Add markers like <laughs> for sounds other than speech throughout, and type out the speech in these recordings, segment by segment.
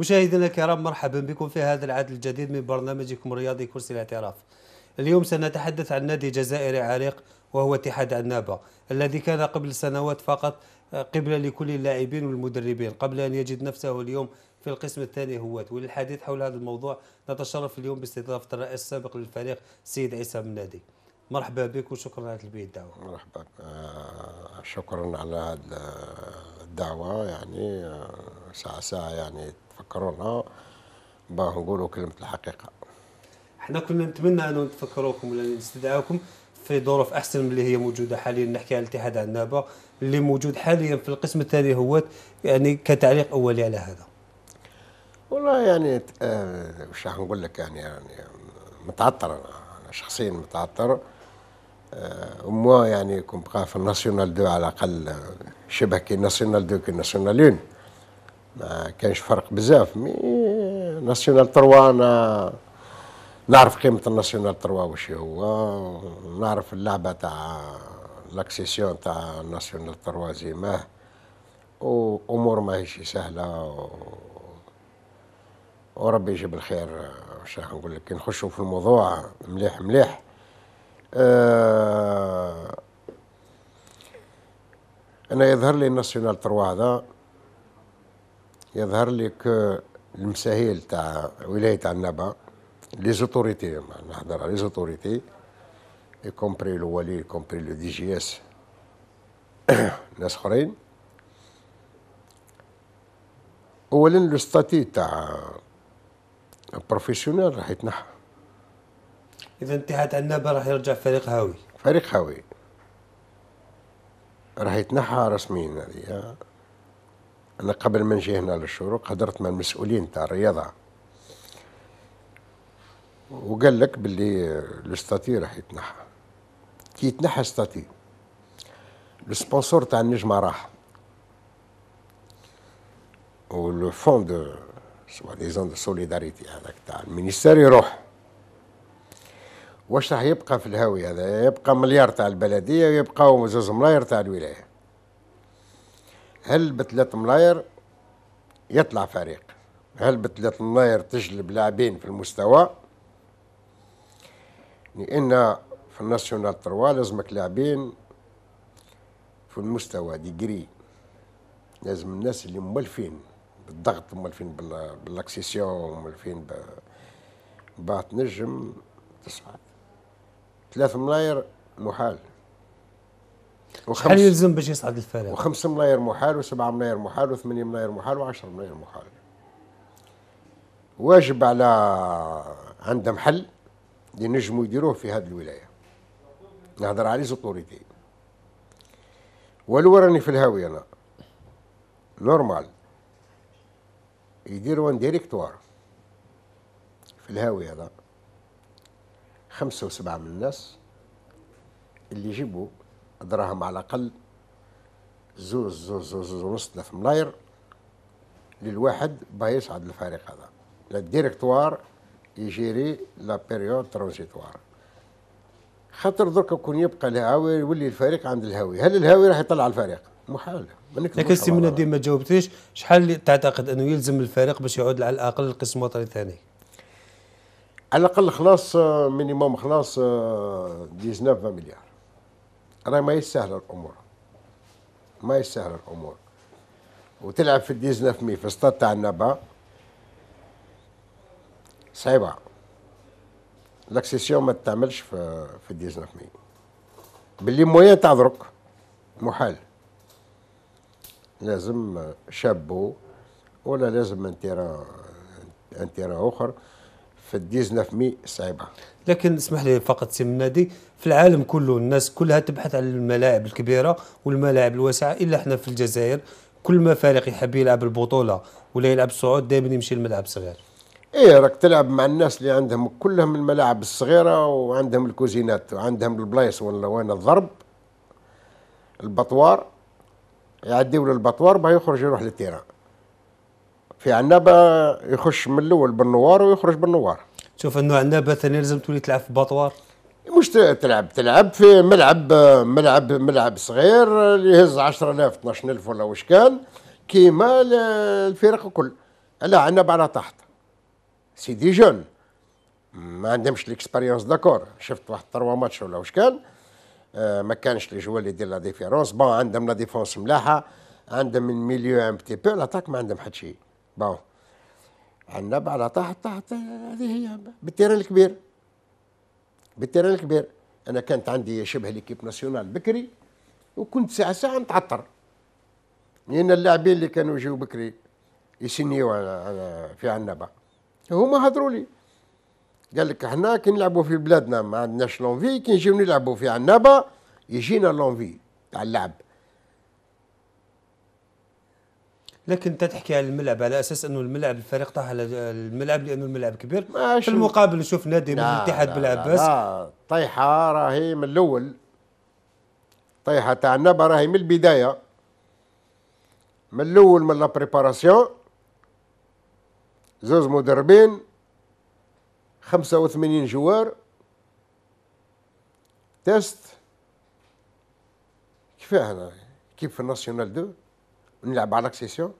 مشاهدينا الكرام مرحبا بكم في هذا العدد الجديد من برنامجكم الرياضي كرسي الاعتراف اليوم سنتحدث عن نادي جزائري عريق وهو اتحاد عنابة الذي كان قبل سنوات فقط آه، قبلة لكل اللاعبين والمدربين قبل أن يجد نفسه اليوم في القسم الثاني هو وللحديث حول هذا الموضوع نتشرف اليوم باستضافة الرئيس السابق للفريق سيد عيسى بن نادي مرحبا بك وشكرا على تلبية الدعوة مرحبا آه، شكرا على هذه الدعوة يعني آه، ساعة ساعة يعني تفكرونا باه نقولوا كلمه الحقيقه حنا كنا نتمنى انه نتفكروكم ولا نستدعاكم في ظروف احسن من اللي هي موجوده حاليا نحكي على الاتحاد عنابه اللي موجود حاليا في القسم الثاني هو يعني كتعليق اولي على هذا والله يعني آه راح نقول لك يعني يعني متعطر انا, أنا شخصيا متعطر آه وموا يعني كون بقى في الناسيونال دو على الاقل آه، شبه كي الناسيونال دو كي الناسيونال 1 ما كانش فرق بزاف مي ناسيونال تروا انا نعرف قيمه الناسيونال تروا واش هو نعرف اللعبه تاع لاكسيسيون تاع الناسيونال تروا زي ما وامور ماهيش سهله و... وربي يجيب الخير واش راح نقول لك نخشوا في الموضوع مليح مليح أه... انا يظهر لي الناسيونال تروا هذا يظهر لك المساهيل تاع ولايه عنابه لي زوتوريتي نحضر لي زوتوريتي كومبري compris le كومبري لو دي جي اس ناس اخرين اولا لو ستاتي تاع البروفيسيونيل راح يتنحى اذا اتحاد النبا راح يرجع فريق هاوي فريق هاوي راح يتنحى رسميا هذه أنا قبل ما نجي هنا للشروق هدرت مع المسؤولين تاع الرياضة وقال لك باللي الاستاتي راح يتنحى كي يتنحى ستاتي السبونسور تاع النجمة راح ولو فون دو سوا ديزون دو سوليداريتي هذاك تاع المينيستير يروح واش راح يبقى في الهاوي هذا يبقى مليار تاع البلديه ويبقاو زوز ملاير تاع الولايه هل بثلاث ملاير يطلع فريق هل بثلاث ملاير تجلب لاعبين في المستوى لان في الناسيونال تروا لازمك لاعبين في المستوى ديجري لازم الناس اللي مولفين بالضغط مولفين بالاكسيسيون مولفين باه تنجم تصعد ثلاث ملاير محال وخمس يلزم باش يصعد الفريق؟ وخمس ملاير محال وسبعة ملاير محال وثمانية ملاير محال وعشرة ملاير محال واجب على عندهم حل نجموا يديروه في هذه الولاية نهضر عليه زوطوريتي ولو راني في الهاوي أنا نورمال يديروا ان ديريكتوار في الهاوي هذا خمسة وسبعة من الناس اللي يجيبوا دراهم على الأقل زوز زوز زوز, زوز ونص ثلاث ملاير للواحد باه يصعد للفريق هذا ديريكتوار يجيري لا بيريود ترانزيتوار خاطر درك كون يبقى الهاوي يولي الفريق عند الهاوي هل الهاوي راح يطلع الفريق محال لكن سي من ما جاوبتيش شحال تعتقد انه يلزم الفريق باش يعود على الاقل القسم الوطني الثاني على الاقل خلاص مينيموم آه، خلاص 19 آه، مليار انا ما يسهل الامور ما يسهل الامور وتلعب في الديزنا في ميفستات تاع النبا صعيبه لاكسيسيون ما تعملش في في الديزنا في مي باللي مويان درك محال لازم شابو ولا لازم انتيرا انتيرا اخر في في مي صعيبه لكن اسمح لي فقط سي منادي في العالم كله الناس كلها تبحث على الملاعب الكبيره والملاعب الواسعه الا احنا في الجزائر كل ما فريق يحب يلعب البطوله ولا يلعب صعود دائما يمشي الملعب صغير ايه راك تلعب مع الناس اللي عندهم كلهم الملاعب الصغيره وعندهم الكوزينات وعندهم البلايص ولا وين الضرب البطوار يعديو للبطوار باه يخرج يروح للتيران في عنابه يخش من الاول بالنوار ويخرج بالنوار تشوف انه عنابه ثانية لازم تولي تلعب في باطوار مش تلعب تلعب في ملعب ملعب ملعب صغير اللي يهز 10000 12000 ولا واش كان كيما الفرق الكل على عنابة على تحت سي دي جون ما عندهمش ليكسبيريونس داكور شفت واحد تروا ماتش ولا واش كان آه، ما كانش لي جوا اللي يدير لا ديفيرونس بون عندهم لا ديفونس ملاحه عندهم ميليو ان بتي بو لاتاك ما عندهم حتى شي باو عندنا على تحت تحت هذه هي بالتيران الكبير بالتيران الكبير انا كانت عندي شبه ليكيب ناسيونال بكري وكنت ساعه ساعه نتعطر لان اللاعبين اللي كانوا يجيو بكري يسنيو على على في عنبه هما هضروا لي قال لك احنا كي نلعبوا في بلادنا ما عندناش لونفي كي نجيو نلعبوا في عنابه يجينا لونفي تاع اللعب لكن انت تحكي على الملعب على اساس انه الملعب الفريق طاح على الملعب لانه الملعب كبير في المقابل نشوف نادي من الاتحاد بالعباس طيحه راهي من الاول طيحه تاع النبا راهي من البدايه من الاول من لا بريباراسيون زوز مدربين 85 جوار تيست كيفاه هنا كيف في الناسيونال 2 نلعب على اكسيسيون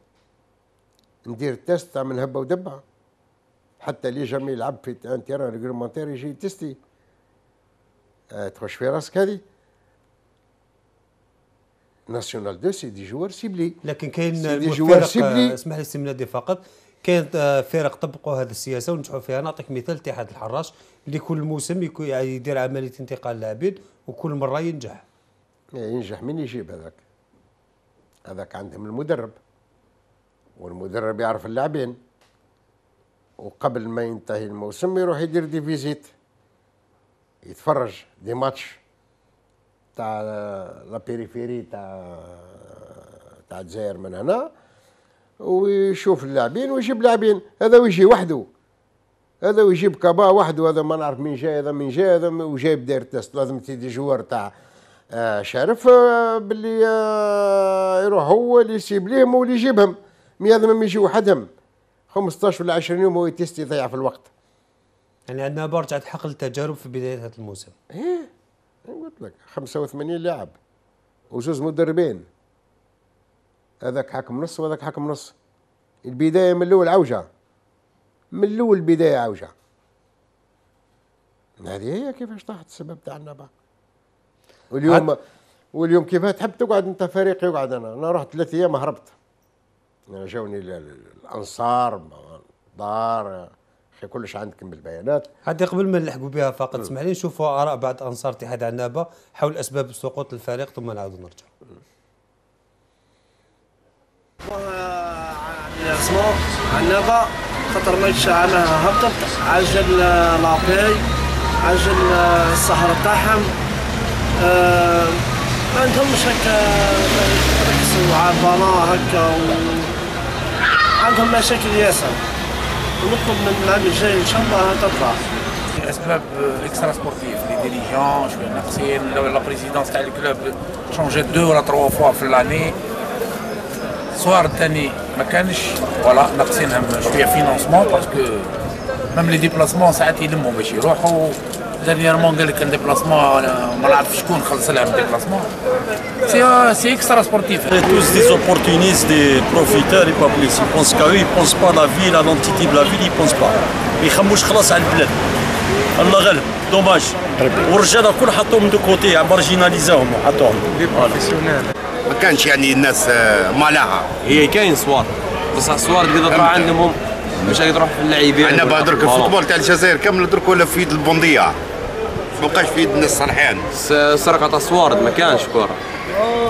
ندير تيست تاع من هبه ودبه حتى اللي جامي يلعب في ان تيران ريغلومونتير يجي تيستي آه، تخش في راسك هذه ناسيونال دو سي دي جوار سيبلي لكن كاين دي جوار سيبلي آه، اسمح لي سي فقط كاين آه، فرق طبقوا هذه السياسه ونجحوا فيها نعطيك مثال اتحاد الحراش اللي كل موسم يدير عمليه انتقال لاعبين وكل مره ينجح إيه، ينجح من يجيب هذاك هذاك عندهم المدرب والمدرب يعرف اللاعبين وقبل ما ينتهي الموسم يروح يدير دي فيزيت يتفرج دي ماتش تاع لا بيريفيري تاع تاع الجزائر من هنا ويشوف اللاعبين ويجيب لاعبين هذا ويجي وحده هذا ويجيب كابا وحده هذا ما نعرف مين جاي هذا مين جاي هذا وجايب داير تيست لازم تيدي جوار تاع آه، شارف آه، باللي آه، يروح هو اللي يسيب ليهم واللي يجيبهم ما يجي وحدهم 15 ولا 20 يوم هو يتيستي يضيع في الوقت يعني عندنا برجع حق تجارب في بداية هذا الموسم ايه قلت لك 85 لاعب وزوز مدربين هذاك حكم نص وهذاك حكم نص البداية من الأول عوجة من الأول بداية عوجة هذه هي كيفاش طاحت السبب تاع بقى واليوم واليوم كيفاه تحب تقعد انت فريق يقعد انا انا رحت ثلاث ايام هربت يعني جاوني الانصار دار اخي كلش عندكم بالبيانات حتى قبل ما نلحقوا بها فقط اسمح لي نشوفوا اراء بعض انصار اتحاد عنابه حول اسباب سقوط الفريق ثم نعاودوا نرجع عن عنابه خاطر ما انا هبطت عجل لابي عجل آه، الصحراء تاعهم ما آه، عندهمش هكا رقص وعبارة هكا و... عندهم مشاكل ياسر ونطلب من العام الجاي ان شاء الله تطلع اسباب اكسترا سبورتيف لي ديليجون شويه ناقصين لا بريزيدونس تاع الكلوب تشونجات دو ولا تروا فوا في لاني الصوار الثاني ما كانش ولا ناقصينهم شويه فينونسمون باسكو ميم لي ديبلاسمون ساعات يلموا باش يروحوا دانييرمون قال لك الديبلاسمون ما نعرف شكون خلص لها من الديبلاسمون سي سي اكسترا سبورتيف tous des دي des profiteurs et pas plus ils pensent qu'à eux ils pensent pas à la ville à l'entité de يخموش خلاص على البلاد الله غالب دوماج والرجال الكل حطوهم دو كوتي مارجيناليزاهم وحطوهم ما كانش يعني الناس مالها هي كاين صوار بصح صوار تقدر تروح عندهم مش تروح في اللعيبه عندنا درك الفوتبول تاع الجزائر كامل درك ولا في يد البونديه ما بقاش في يد الناس الصالحين سرقه تصوير ما كانش كره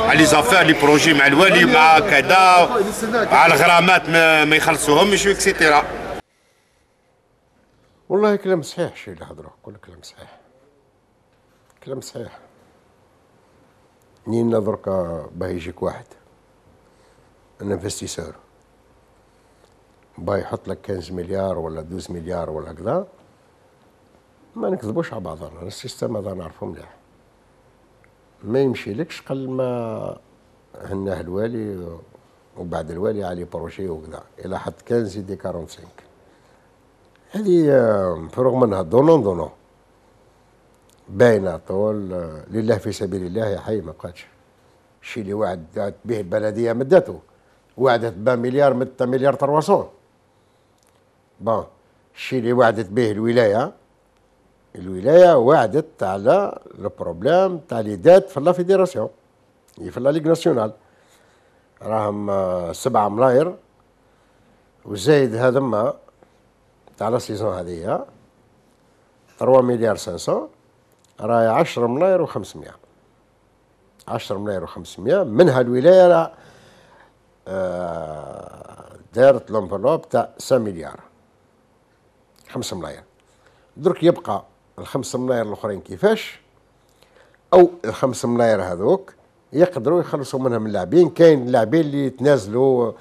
على لي زافير لي بروجي مع الوالي مع كذا مع الغرامات ما, ما يخلصوهمش اكسيتيرا والله كلام صحيح شي اللي هضره كل كلام صحيح كلام صحيح نين درك باه يجيك واحد ان انفستيسور باه يحط لك 15 مليار ولا 12 مليار ولا كذا ما نكذبوش على بعضنا السيستم هذا نعرفو مليح ما يمشيلكش قل ما هناه الوالي وبعد الوالي علي بروشي وكذا الى حد كان زيدي 45 هذه فرغ منها دونون دونون باينه طول لله في سبيل الله يا حي ما بقاتش الشيء اللي وعدت به البلديه مدته وعدت ب مليار مدته مليار 300 بون الشيء اللي وعدت به الولايه الولايه وعدت على لو بروبليم تاع لي دات في لا فيديراسيون في لا ليغ ناسيونال راهم سبعه ملاير وزايد ما تاع لا سيزون هاذيا 3 مليار 500 راهي 10 ملاير و500 10 ملاير و500 منها الولايه آه، دارت لونفلوب تاع 5 مليار 5 ملاير درك يبقى الخمس ملاير الاخرين كيفاش او الخمس ملاير هذوك يقدروا يخلصوا منهم اللاعبين كاين اللاعبين اللي تنازلوا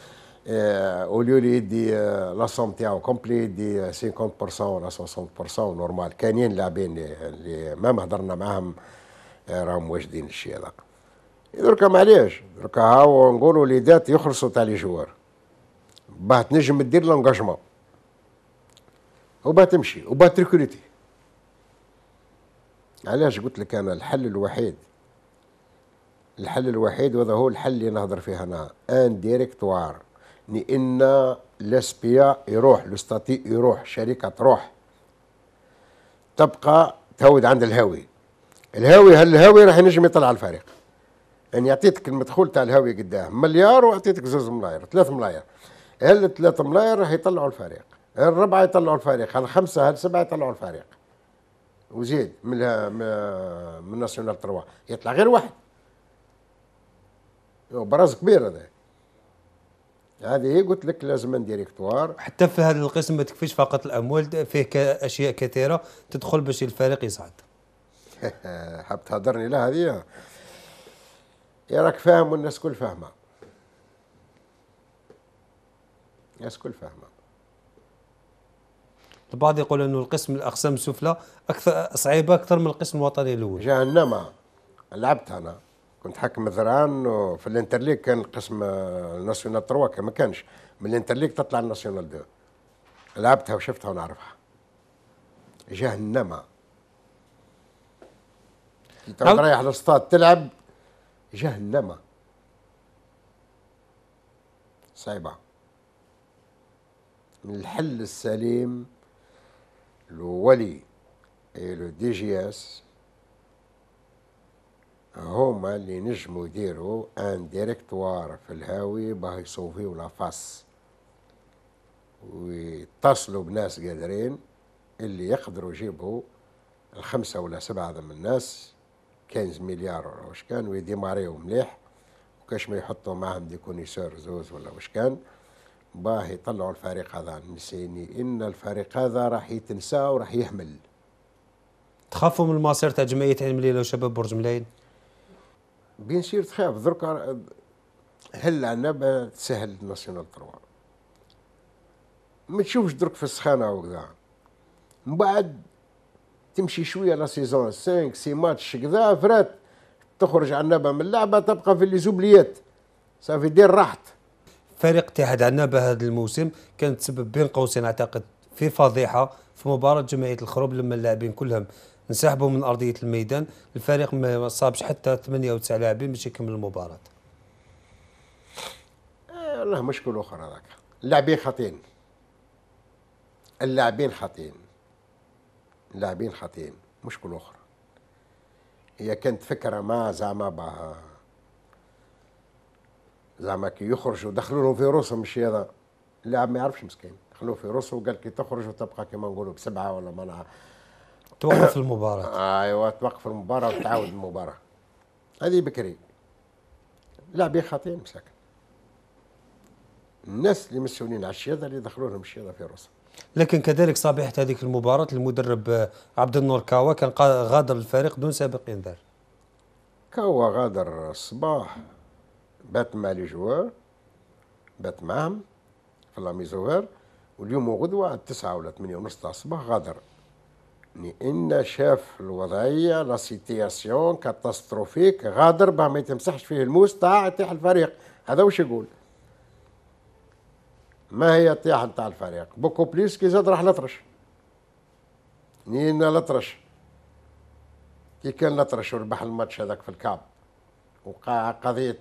اوليو اللي يدي سون تاعو كومبلي يدي 50% ولا 60% نورمال كاينين لاعبين اللي ما هضرنا معاهم آه، راهم واجدين الشيء هذا دركا معليش دركا هاو نقولوا لي دات يخلصوا تاع لي جوار باه تنجم دير لونجاجمون وباه تمشي وباه تريكوليتي علاش قلت لك انا الحل الوحيد الحل الوحيد وهذا هو الحل اللي نهضر فيه انا ان ديريكتوار لان لاسبيا يروح لو ستاتي يروح شركه تروح تبقى تهود عند الهاوي الهاوي هل الهاوي راح ينجم يطلع الفريق يعني اعطيتك المدخول تاع الهاوي قداه مليار واعطيتك زوز ملاير ثلاث ملاير هل الثلاث ملاير راح يطلعوا الفريق هل الربعه يطلعوا الفريق هل الخمسه هل سبعه يطلعوا الفريق وزيد من من ناسيونال 3 يطلع غير واحد براز كبير هذا هذه قلت لك لازم ديريكتوار حتى في هذا القسم ما تكفيش فقط الاموال فيه اشياء كثيره تدخل باش الفريق يصعد <laughs> حاب تهضرني لا هذه يا راك فاهم والناس كل فاهمه الناس كل فاهمه البعض يقول انه القسم الاقسام السفلى اكثر صعيبه اكثر من القسم الوطني الاول جهنم لعبت انا كنت حكم ذران في الانترليك كان القسم آه، ناسيونال 3 ما كانش من الانترليك تطلع الناسيونال 2 لعبتها وشفتها ونعرفها جهنم انت رايح للسطاد تلعب جهنم صعيبه من الحل السليم Wali et le DGS هما اللي نجموا يديروا ان ديريكتوار في الهاوي باه يصوفيو لافاس ويتصلوا بناس قادرين اللي يقدروا يجيبوا الخمسة ولا سبعة من الناس 15 مليار ولا واش كان ويديماريو مليح وكاش ما يحطوا معاهم دي كونيسور زوز ولا واش كان باهي يطلعوا الفريق هذا نسيني ان الفريق هذا راح يتنسى وراح يهمل تخافوا من المصير تاع جمعيه عين مليله وشباب برج ملاين سير تخاف دركا هل عنا تسهل ناسيونال تروا ما تشوفش درك في السخانه وكذا من بعد تمشي شويه لا سيزون 5 سي ماتش كذا فرات تخرج على النبا من اللعبه تبقى في لي زوبليات صافي دير راحت فريق اتحاد عندنا بهذا الموسم كان تسبب بين قوسين اعتقد في فضيحه في مباراه جمعيه الخروب لما اللاعبين كلهم انسحبوا من ارضيه الميدان الفريق ما صابش حتى 8 او 9 لاعبين باش يكمل المباراه آه، والله مشكل اخر هذاك اللاعبين خاطئين اللاعبين خاطئين اللاعبين خاطئين مشكل اخر هي كانت فكره ما زعما بها زعما كي يخرجوا دخلوا لهم في روسهم الشيء هذا اللاعب ما يعرفش مسكين دخلوه في روسه وقال كي تخرج وتبقى كما نقولوا بسبعه ولا نعرف توقف المباراه آه <coughs> ايوه توقف المباراه وتعاود المباراه هذه بكري لاعبين خاطئين مساكن الناس اللي مسؤولين على الشيء هذا اللي دخلوا لهم الشيء هذا في روسهم لكن كذلك صبيحة هذيك المباراة المدرب آه، عبد النور كاوا كان غادر الفريق دون سابق انذار كاوا غادر الصباح بات مع لي جوار بات معهم في لاميزوار واليوم وغدوة على التسعة ولا ثمانية ونص تاع الصباح غادر لأن شاف الوضعية لا سيتياسيون كاتاستروفيك غادر باه ما يتمسحش فيه الموس تاع يطيح الفريق هذا واش يقول ما هي تاح نتاع الفريق بوكو بليس كي زاد راح لطرش نينا لطرش كي كان لطرش وربح الماتش هذاك في الكاب وقضيه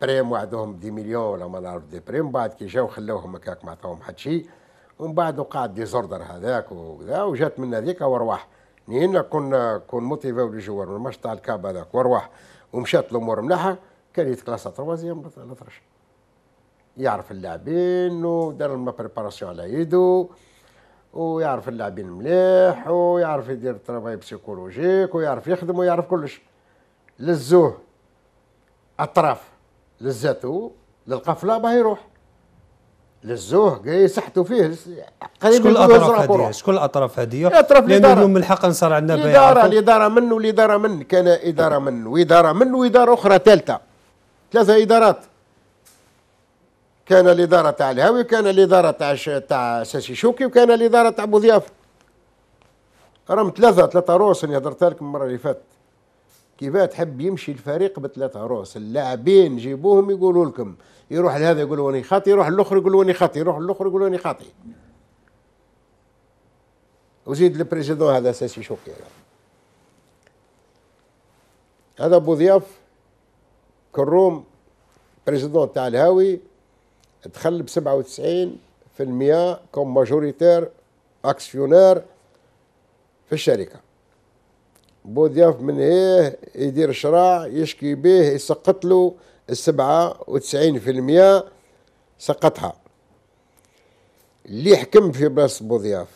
بريم وعدهم دي مليون ولا ما نعرف دي بريم بعد كي جاو خلوهم هكاك ما عطاهم حتى شيء ومن بعد وقع ديزوردر هذاك وكذا وجات من هذيك وارواح نينا كنا كون موتيفي لي جوار تاع الكاب هذاك وارواح ومشات الامور ملاحه كان يتكلاس تروازيام ولا يعرف اللاعبين ودار لهم بريباراسيون على يدو ويعرف اللاعبين مليح ويعرف يدير ترافاي بسيكولوجيك ويعرف يخدم ويعرف كلش لزوه اطراف للزاتو للقفله باه يروح للزوه قاي سحتو فيه قريب شكون الاطراف هذه شكون الاطراف هذه الاطراف الاداره اليوم الحق صار عندنا الاداره الاداره من والاداره من كان اداره من واداره من واداره اخرى ثالثه ثلاثه ادارات كان الاداره تاع الهاوي وكان الاداره تاع تاع ساسي شوكي وكان الاداره تاع بوضياف راهم ثلاثه ثلاثه روس اللي هضرت لكم المره اللي فاتت كيفاه تحب يمشي الفريق بثلاثه رؤوس اللاعبين جيبوهم يقولوا لكم يروح لهذا يقول وني خاطي يروح للاخر يقول وني خاطي يروح للاخر يقول وني خاطي وزيد البريزيدون هذا اساسي شوقي يعني. هذا ابو ضياف كروم بريزيدون تاع الهاوي دخل ب 97% كوم ماجوريتير اكسيونير في الشركه بوضياف من هيه يدير شراع يشكي به يسقط له السبعة وتسعين في المية سقطها اللي حكم في بلاصة بوضياف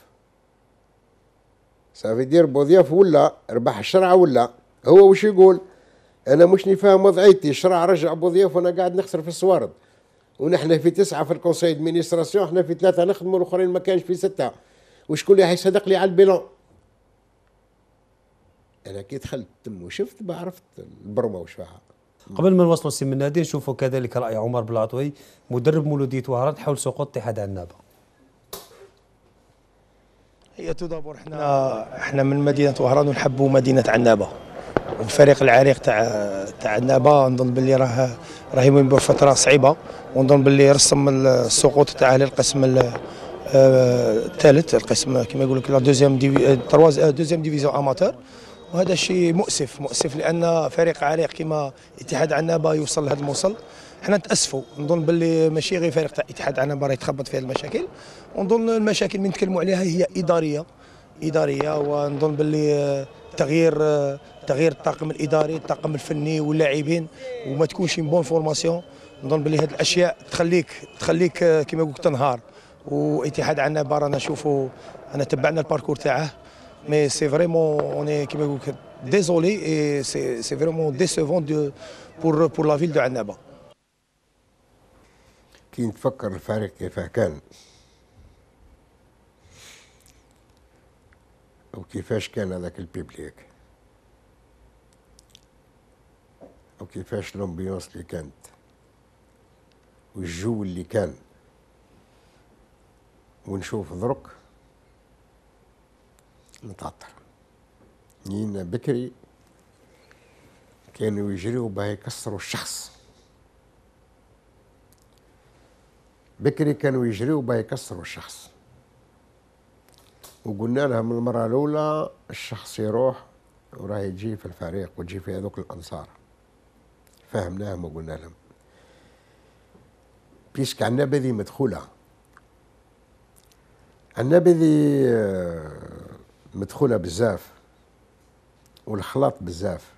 صافي يدير بوضياف ولا ربح الشرع ولا هو وش يقول انا مش نفهم وضعيتي شرع رجع بوضياف وانا قاعد نخسر في الصوارد ونحن في تسعة في الكونسي ادمينستراسيون احنا في ثلاثة نخدموا الاخرين ما كانش في ستة وشكون اللي حيصدق لي على البيلون انا كي دخلت تم وشفت ما عرفت البرمه وشفاها قبل ما نوصلوا سي منادي نشوفوا كذلك راي عمر بلعطوي مدرب مولوديه وهران حول سقوط اتحاد عنابه هي تدبر احنا احنا من مدينه وهران ونحبوا مدينه عنابه الفريق العريق تاع تاع عنابه نظن باللي راه راه من فتره صعيبه ونظن باللي رسم السقوط تاعه للقسم آه، الثالث القسم كما يقول لك لا دوزيام ديفي آه، ترواز آه، دوزيام ديفيزيون اماتور وهذا الشيء مؤسف مؤسف لان فريق عريق كما اتحاد عنابه يوصل لهذا الموصل حنا نتاسفوا نظن باللي ماشي غير فريق تاع اتحاد عنابه راه يتخبط في هذه المشاكل ونظن المشاكل اللي نتكلموا عليها هي اداريه اداريه ونظن باللي تغيير تغيير الطاقم الاداري الطاقم الفني واللاعبين وما تكونش بون فورماسيون نظن باللي هذه الاشياء تخليك تخليك كما قلت تنهار واتحاد عنابه رانا نشوفوا انا تبعنا الباركور تاعه Mais c'est vraiment. On est désolé et c'est vraiment décevant pour la ville de Annaba. Qui nous fait faire le fait qu'il y ait un. Ou qu'il y ait un avec le public. Ou qu'il y ait une ambiance qui est là. Ou qu'il y ait un joueur qui est là. Ou متعطل نينا بكري كانوا يجريوا بها يكسروا الشخص بكري كانوا يجريوا بها يكسروا الشخص وقلنا لهم المرة الأولى الشخص يروح وراه يجي في الفريق ويجي في هذوك الأنصار فهمناهم وقلنا لهم بيسك عندنا بذي مدخولة عندنا بذي آه، مدخوله بزاف والخلاط بزاف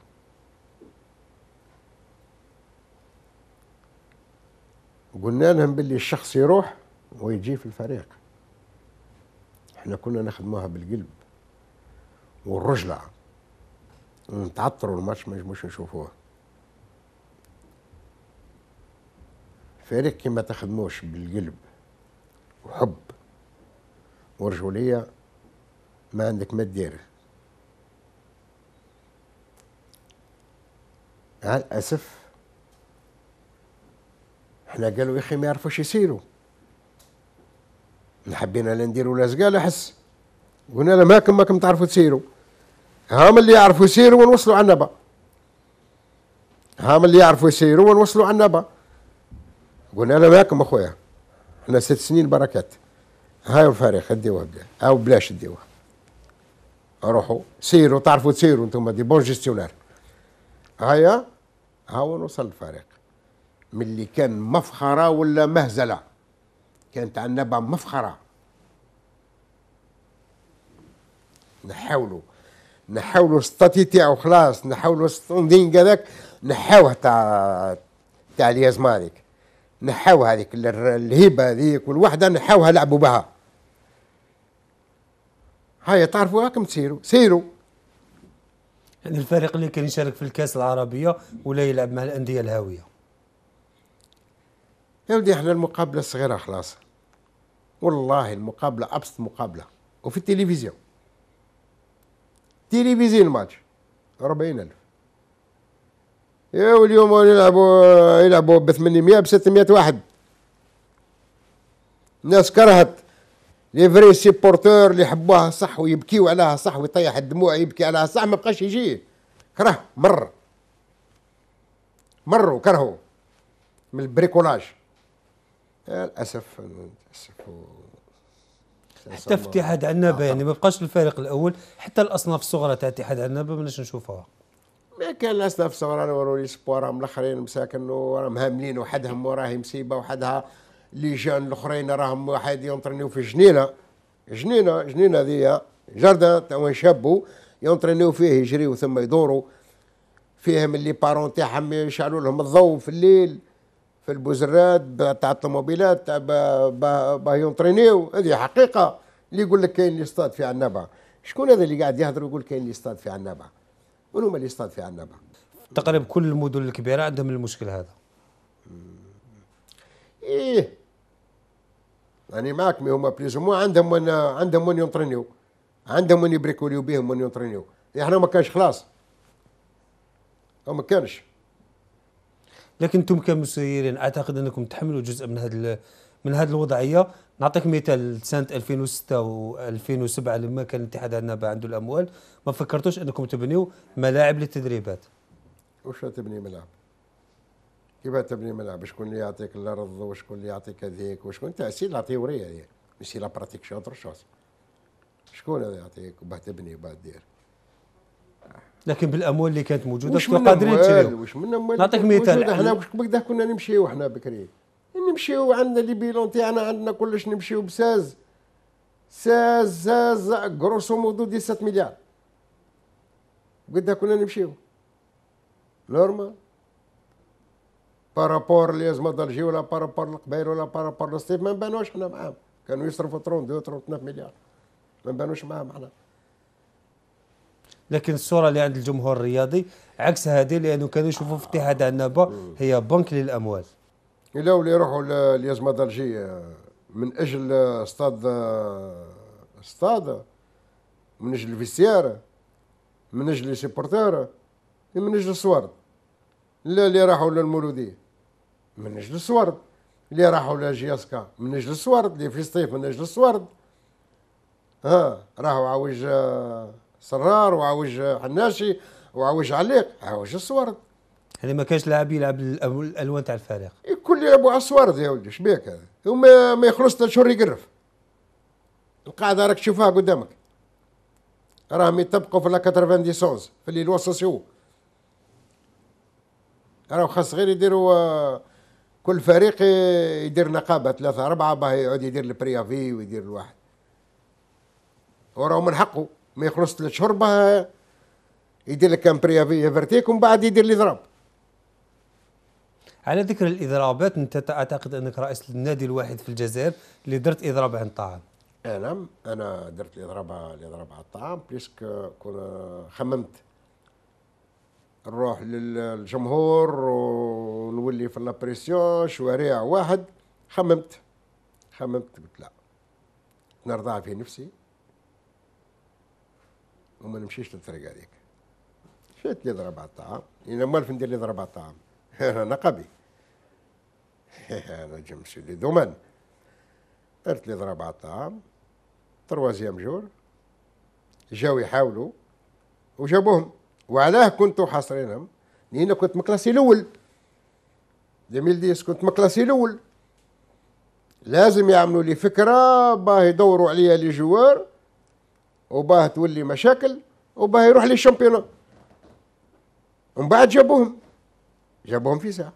قلنا لهم باللي الشخص يروح ويجي في الفريق احنا كنا نخدموها بالقلب والرجلة ونتعطروا الماتش ما نجموش نشوفوه فريق كي ما تخدموش بالقلب وحب ورجولية ما عندك ما تدير على الأسف حنا قالوا يا أخي ما يعرفوش يسيروا حبينا لا نديروا لا زقالة حس قلنا له ماكم ماكم تعرفوا تسيروا هام اللي يعرفوا يسيروا ونوصلوا على النبا هام اللي يعرفوا يسيروا ونوصلوا على النبا قلنا له ماكم اخويا احنا ست سنين بركات هاي الفريق اديوها او بلاش اديوها روحوا سيروا تعرفوا تسيروا انتم دي بون جيستيونير هيا هاو نوصل الفريق من اللي كان مفخرة ولا مهزلة كانت بقى مفخرة نحاولوا نحاولوا ستاتي تاعو خلاص نحاولوا ستوندينغ هذاك نحاوه تاع تاع الياز مالك نحاو هذيك الهبه هذيك والوحده نحاوها لعبوا بها هاي تعرفوا هاكم تسيروا سيروا يعني الفريق اللي كان يشارك في الكاس العربيه ولا يلعب مع الانديه الهاويه يا ودي احنا المقابله صغيره خلاص والله المقابله ابسط مقابله وفي التلفزيون تلفزيون الماتش 40000 يا واليوم يلعبوا يلعبوا ب 800 ب 600 واحد الناس كرهت لي فري سيبورتور اللي يحبوها صح ويبكيو عليها صح ويطيح الدموع يبكي عليها صح ما بقاش يجي كره مر مر وكرهوا من البريكولاج للاسف للاسف حتى في اتحاد عنابه آه. يعني ما بقاش الفارق الاول حتى الاصناف الصغرى تاع اتحاد عنابه ما نشوفوها ما كان الاصناف الصغرى يوروا لي سبور راهم الاخرين مساكن وراهم هاملين وحدهم وراهي مصيبه وحدها لي جان الاخرين راهم واحد ينطرنيو في جنينه جنينه جنينه هذيا جردة تو شابو ينطرنيو فيه يجريو ثم يدوروا فيهم اللي بارون تاعهم يشعلوا لهم الضوء في الليل في البوزرات تاع الطوموبيلات تاع باه يونترينيو هذه حقيقه اللي يقول لك كاين اصطاد في عنابه شكون هذا اللي قاعد يهضر ويقول كاين اصطاد في عنابه من هما اصطاد في عنابه تقريبا كل المدن الكبيره عندهم المشكل هذا ايه يعني معك هما بليزومو عندهم من عندهم من يونترينيو عندهم من يبريكوليو بهم من يونترينيو احنا ما كانش خلاص ما كانش لكن انتم كمسيرين اعتقد انكم تحملوا جزء من هذا من هذه الوضعيه نعطيك مثال سنه 2006 و2007 لما كان الاتحاد النابع عنده الاموال ما فكرتوش انكم تبنيوا ملاعب للتدريبات وش تبني ملاعب كيف تبني ملعب شكون اللي يعطيك الارض وشكون اللي يعطيك هذيك وشكون انت لا تيوري هذه ماشي يعني. لا براتيك شي اوتر شوز شكون اللي يعطيك وباه تبني وباه دير لكن بالاموال اللي كانت موجوده كنتوا قادرين تشريو واش من اموال نعطيك مثال احنا واش بكدا كنا نمشيو احنا بكري نمشيو عندنا لي بيلون تاعنا عندنا كلش نمشيو بساز ساز ساز غروسو مودو 7 مليار قد كنا نمشيو نورمال بارابور الازمه دالجي ولا بارابور القبائل ولا بارابور الصيف ما نبانوش حنا معاهم كانوا يصرفوا 32 39 مليار ما نبانوش معاهم حنا لكن الصوره اللي عند الجمهور الرياضي عكس هذه لانه كانوا يشوفوا في اتحاد عنابه هي بنك للاموال الا اللي يروحوا لليازمه الضجيه من اجل استاد استاد من اجل الفيسيار من اجل لي من اجل الصوارد لا اللي راحوا للمولوديه من اجل السورد اللي راحوا لجياسكا من اجل السورد اللي في الصيف من اجل السورد ها راحوا عوج آه، سرار وعوج آه، حناشي وعوج عليق عوج السورد يعني ما كانش لاعب يلعب الالوان تاع الفريق الكل يلعبوا على السورد يا ولدي شبيك هذا وما ما يخلص شهر يقرف القاعده راك تشوفها قدامك راهم يطبقوا في لا 90 سونز في اللي الوسط راهو خاص غير يديروا آه، كل فريق يدير نقابه ثلاثه اربعه باه يعود يدير البريافي ويدير الواحد وراه من حقه ما يخلص ثلاث شهور باه يدير لك كان بريافي يفرتيك ومن بعد يدير الاضراب على ذكر الاضرابات انت اعتقد انك رئيس النادي الواحد في الجزائر اللي درت اضراب عن الطعام انا نعم، انا درت الاضراب الاضراب على الطعام بليسك كون خممت نروح للجمهور و نولي في لابريسيون شوارع واحد خممت خممت قلت لا نرضى في نفسي وما نمشيش للطريق هذيك مشيت نضرب على الطعام انا مالف ندير ضرب على الطعام <laughs> انا قبي <laughs> انا جمشي لي دومان درت لي ضرب على الطعام تروازيام جور جاو يحاولوا وجابوهم وعلاه كنتو حاصرينهم لان كنت مكلاسي الاول 2010 كنت مكلاسي كلاسي الاول لازم يعملوا لي فكره باه يدوروا عليا لي جوار وباه تولي مشاكل وباه يروح لي الشامبيون ومن بعد جابوهم جابوهم في ساعه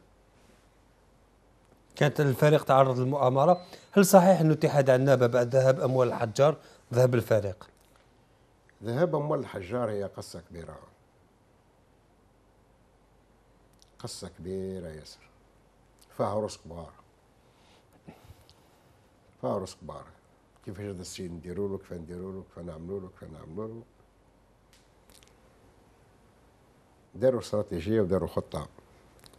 كانت الفريق تعرض للمؤامره هل صحيح ان اتحاد عنابه بعد ذهاب اموال الحجار ذهب الفريق ذهاب اموال الحجار هي قصه كبيره قصه كبيره ياسر فيها عروس كبار فيها عروس كبار كيفاش هذا السيد نديروا له كيفاش نديروا له كيفاش نعملوا له كيفاش نعملوا له داروا استراتيجيه وداروا خطه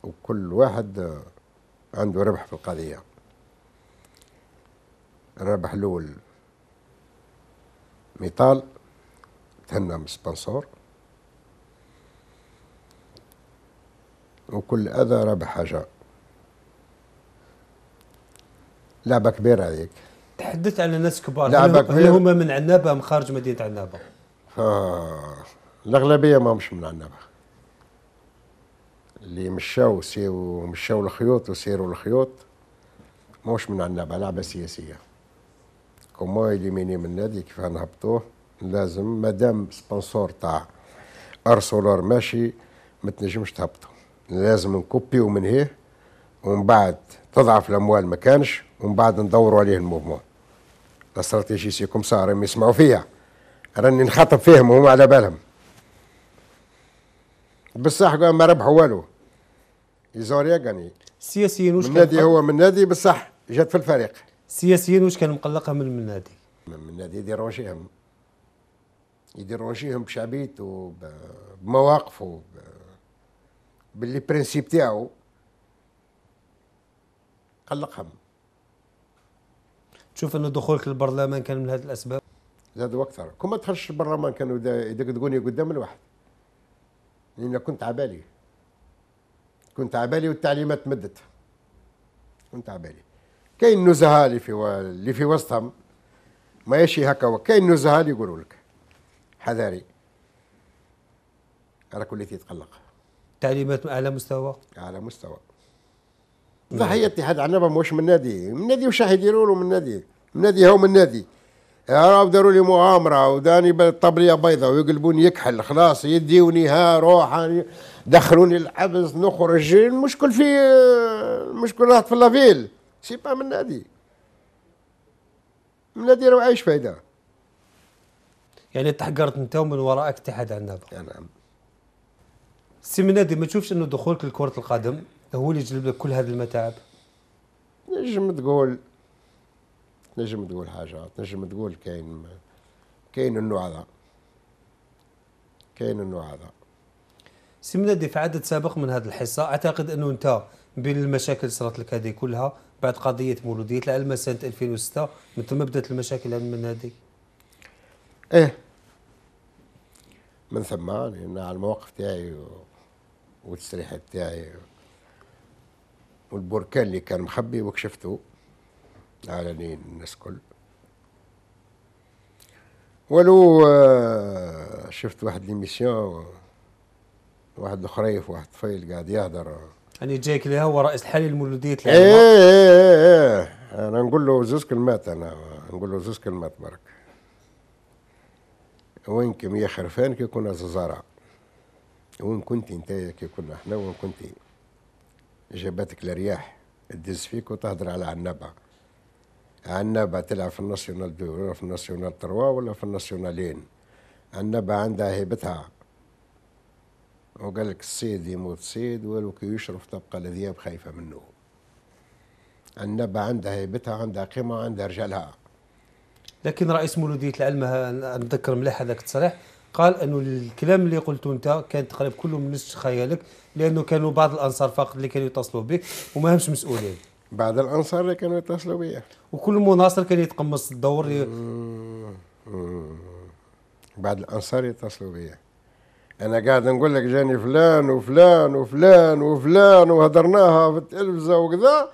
وكل واحد عنده ربح في القضيه الربح الاول ميطال تهنى من سبونسور وكل اذى ربح حاجه لعبه كبيره هذيك تحدث على ناس كبار لعبه كبيره اللي هما من عنابه من خارج مدينه عنابه آه. الاغلبيه ما مش من عنابه اللي مشاو سيروا مشاو الخيوط وسيروا الخيوط موش من عنابه لعبه سياسيه كومون يليميني من النادي كيف نهبطوه لازم مادام سبونسور تاع ارسولور ماشي ما تنجمش تهبطو لازم نكوبيو من هيه ومن بعد تضعف الاموال ما كانش ومن بعد ندوروا عليه الموفمون الاستراتيجي سي كوم سا يسمعوا فيا راني نخاطب فيهم وهم على بالهم بصح ما ربحوا والو يزوريا قاني السياسيين واش النادي هو من نادي بصح جات في الفريق السياسيين واش كان مقلقها من النادي من النادي يدير وجههم يدير وجههم بشعبيته بمواقفه باللي برينسيب تاعو قلقهم تشوف أن دخولك للبرلمان كان من هذه الأسباب؟ زادوا أكثر كون ما تخرجش البرلمان كانوا يدقدقوني قدام الواحد لأن كنت عبالي كنت عبالي والتعليمات مدت كنت عبالي كاين نزهه اللي في و... اللي في وسطهم يشي هكا كاين نزهه اللي يقولوا لك حذاري راك وليتي تقلق تعليمات على مستوى على مستوى ضحية اتحاد عنابة مش من نادي من نادي وش راح يديروا له من نادي من نادي هو من نادي راهو داروا لي مؤامرة وداني بالطبلية بيضاء ويقلبوني يكحل خلاص يديوني ها روح دخلوني الحبس نخرج المشكل في المشكل راحت في لافيل سي با من نادي من نادي راهو عايش فايدة يعني تحقرت انت من وراءك اتحاد عنابة نعم يعني سي من نادي ما تشوفش انه دخولك لكرة القدم هو اللي جلب لك كل هذه المتاعب نجم تقول نجم تقول حاجات نجم تقول كاين كاين النوع هذا كاين النوع هذا سي منادي في عدد سابق من هذه الحصه اعتقد انه انت بين المشاكل اللي صارت لك هذه كلها بعد قضيه مولوديه العلم سنه 2006 من ثم بدات المشاكل يعني من هذه ايه من ثم يعني على المواقف تاعي والتسريحات تاعي والبركان اللي كان مخبي وكشفته على الناس كل ولو آه، شفت واحد ليميسيون واحد الخريف واحد طفيل قاعد يهدر يعني جايك لها هو رئيس الحالي المولودية إيه،, ايه ايه ايه انا نقول له زوز كلمات انا نقول له زوز كلمات برك وين كم يا خرفان كي كنا ززارة وين كنت انت كي كنا احنا وين كنت جابتك الرياح تدز فيك وتهضر على عنابة عنابة تلعب في الناسيونال دو ولا في الناسيونال تروا ولا في الناسيونالين عنابة عندها هيبتها وقال لك الصيد يموت صيد ولو كي يشرف تبقى الذياب خايفة منه عنابة عندها هيبتها عندها قيمة عندها رجالها لكن رئيس مولودية العلم نتذكر مليح هذاك التصريح قال انه الكلام اللي قلته انت كان تقريبا كله من نسج خيالك لانه كانوا بعض الانصار فقط اللي كانوا يتصلوا بك وما همش مسؤولين بعض الانصار اللي كانوا يتصلوا بيا وكل مناصر كان يتقمص الدور ي... بعض الانصار يتصلوا بيا انا قاعد نقول لك جاني فلان وفلان وفلان وفلان وهدرناها في التلفزه وكذا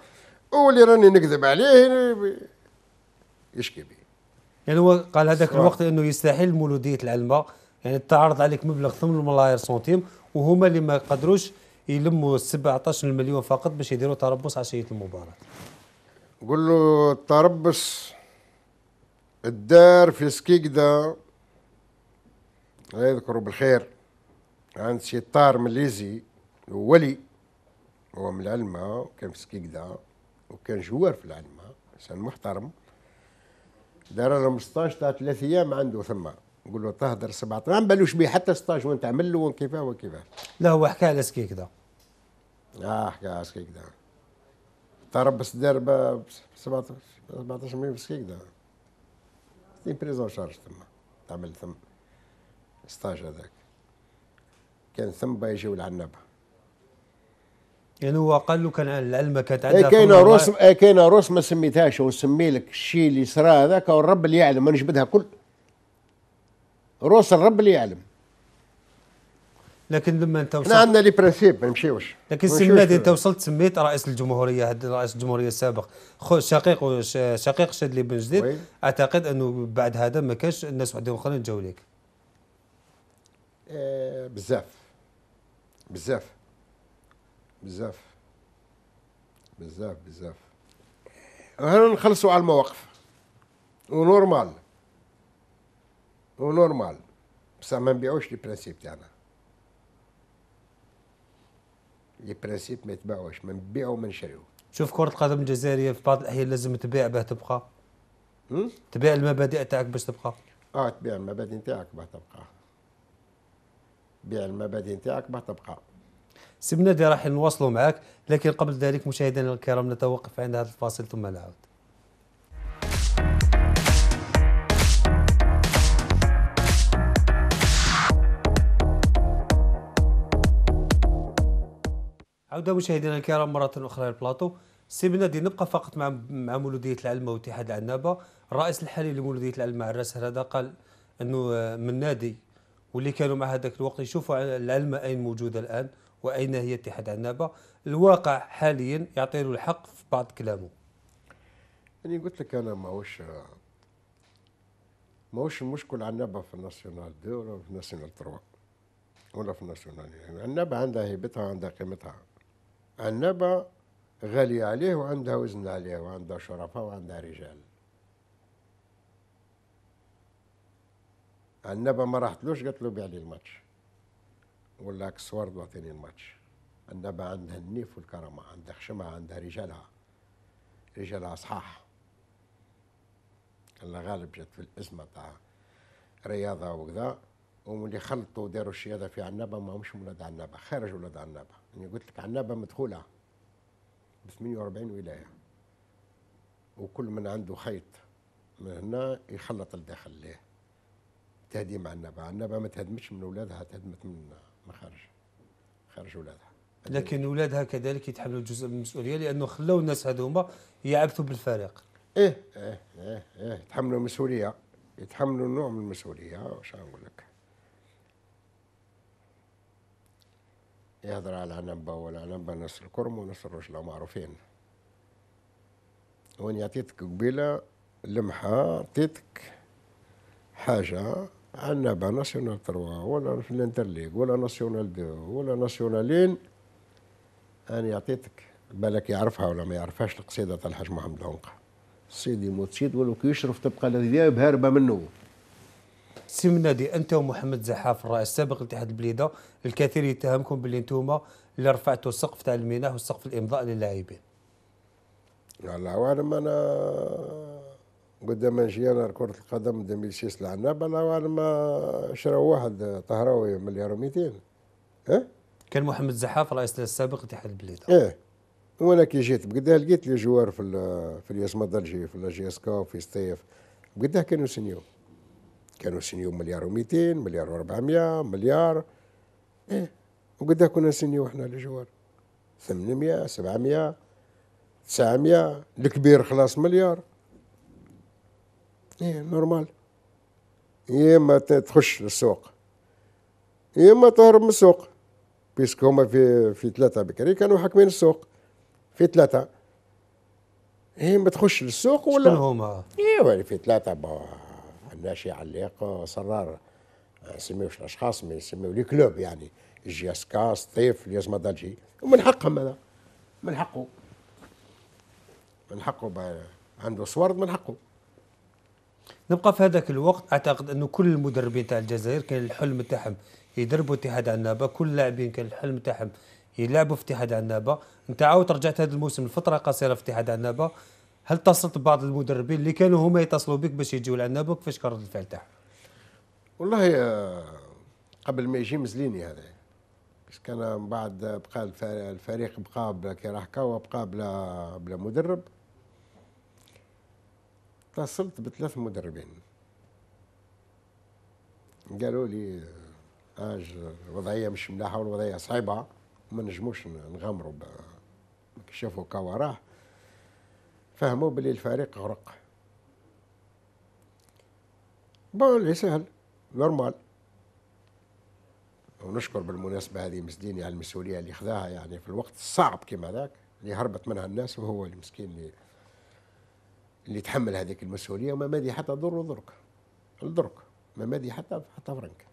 واللي راني نكذب عليه يشكي بي يعني هو قال هذاك الوقت انه يستحيل مولوديه العلمه يعني تعرض عليك مبلغ 8 ملايير سنتيم وهما اللي ما قدروش يلموا 17 مليون فقط باش يديروا تربص عشيه المباراه قول له التربص الدار في سكيكدا الله يذكره بالخير عند سي طار مليزي ولي هو من العلمة وكان في سكيكدا وكان جوار في العلمة إنسان محترم دار لهم 16 ثلاث أيام عنده ثما نقول له تهدر 17 ما بالوش به حتى 16 وين تعمل له وين كيفاه وين كيفاه لا هو حكى على سكيك ده اه حكى على سكيك ده تربص دار ب 17 17 مليون في سكيك ده دي بريزون شارج تما تعمل ثم ستاج هذاك كان ثم يجيو العنبه يعني هو قال له كان العلمه كانت إيه، عندها كاين روس إيه، كاين روس ما سميتهاش ونسمي لك الشيء اللي صرا هذاك والرب اللي يعلم ما نجبدها كل روس الرب اللي يعلم لكن لما انت وصلت احنا عندنا لي برانسيب ما نمشيوش لكن سميت انت وصلت سميت رئيس الجمهوريه هذا رئيس الجمهوريه السابق شقيق شقيق شادلي بن جديد وي. اعتقد انه بعد هذا ما كانش الناس وحدهم اخرين جاو لك آه، بزاف بزاف بزاف بزاف بزاف هنا نخلصوا على المواقف ونورمال ونورمال بصح ما نبيعوش لي برانسيب تاعنا لي برانسيب ما يتباعوش ما نبيعو ما نشريو شوف كرة القدم الجزائرية في بعض الأحيان لازم تبيع باه تبقى تبيع المبادئ تاعك باش تبقى اه تبيع المبادئ تاعك باه تبقى بيع المبادئ نتاعك باه تبقى سي بنادي راح نواصلوا معاك لكن قبل ذلك مشاهدينا الكرام نتوقف عند هذا الفاصل ثم نعود عودة مشاهدينا الكرام مرة أخرى للبلاطو سي بنادي نبقى فقط مع مع مولودية العلمة واتحاد العنابة الرئيس الحالي لمولودية العلمة عراس هذا قال أنه آه، من نادي واللي كانوا مع هذاك الوقت يشوفوا العلمة أين موجودة الآن وأين هي اتحاد العنابة الواقع حاليا يعطي له الحق في بعض كلامه يعني قلت لك أنا ماهوش ماهوش المشكل عنابة في الناسيونال 2 ولا في الناسيونال 3 ولا في الناسيونال يعني عنابة عندها هيبتها وعندها قيمتها النبأ غالية عليه وعندها وزن عليه وعندها شرفاء وعندها رجال النبا ما راحتلوش قالت له بيع لي الماتش ولا عكس واعطيني الماتش النبا عندها النيف والكرامة عندها خشمها عندها رجالها رجالها صحاح الله غالب جات في الأزمة تاع رياضة وكذا وملي خلطوا داروا الشياده في عنابة ما مش ولاد عنابة خارج ولاد عنابة يعني قلت لك عنابه مدخوله ب 48 ولايه وكل من عنده خيط من هنا يخلط لداخل ليه تهديم عنابه عنابه ما تهدمش من اولادها تهدمت من خارج خارج اولادها لكن اولادها كذلك يتحملوا جزء من المسؤوليه لانه خلوا الناس هذوما يعبثوا بالفريق ايه ايه ايه, إيه. يتحملوا مسؤوليه يتحملوا نوع من المسؤوليه واش نقول لك يهضر على العنبة والعنبة نص الكرم ونص الرجلة معروفين وين عطيتك قبيلة لمحة عطيتك حاجة عنابة ناسيونال تروا ولا في الانترليغ ولا ناسيونال دو ولا ناسيونالين أنا عطيتك بالك يعرفها ولا ما يعرفهاش القصيدة تاع الحاج محمد العنقة سيدي موت سيد ولو كي يشرف تبقى لذيذة بهاربة منه سمنادي انت ومحمد زحاف الرئيس السابق لاتحاد البليده الكثير يتهمكم باللي انتم اللي رفعتوا السقف تاع الميناء والسقف الامضاء للاعبين العوالم انا قدام نجي انا كرة القدم 2006 انا العوالم شراو واحد طهراوي مليار و200 اه كان محمد زحاف رئيس السابق لاتحاد البليده ايه وانا كي جيت بقداه لقيت لي جوار في في الياس مدرجي في الجي جي اس كا وفي ستيف بقداه كانوا سنيو كانوا سينيو مليار و200 مليار و400 مليار ايه وقد كنا سينيو احنا اللي جوار 800 700 900 الكبير خلاص مليار ايه نورمال يا ما تخش للسوق يا ما تهرب من السوق بيسك هما في في ثلاثة بكري كانوا حاكمين السوق في ثلاثة هي ما تخش للسوق ولا شكون هما؟ ايوا يعني في ثلاثة مبناش علاقه صرار ما آه، يسميوش الاشخاص ما يسميو لي كلوب يعني جياسكا سطيف ليزما مدلجي ومن حقهم هذا من حقه من حقه عنده صورد من حقه نبقى في هذاك الوقت اعتقد انه كل المدربين تاع الجزائر كان الحلم تاعهم يدربوا اتحاد عنابه كل اللاعبين كان الحلم تاعهم يلعبوا في اتحاد عنابه انت عاود رجعت هذا الموسم لفتره قصيره في اتحاد عنابه هل اتصلت ببعض المدربين اللي كانوا هما يتصلوا بك باش يجيو لعندنا بك كان رد الفعل تاعهم؟ والله آه، قبل ما يجي مزليني هذا باش كان من بعد بقى الفريق بقى كي راح وبقى بقى بلا بلا مدرب اتصلت بثلاث مدربين قالوا لي آه، اج الوضعيه مش ملاحه والوضعيه صعيبه ما نجموش نغامروا شافوا كوا راح فهموا بلي الفريق غرق بون اللي سهل نورمال ونشكر بالمناسبة هذه مسديني على المسؤولية اللي خذاها يعني في الوقت الصعب كما ذاك اللي هربت منها الناس وهو المسكين اللي اللي تحمل هذيك المسؤولية وما مادي حتى ضر وضرك الضرك ما مادي حتى حتى فرنك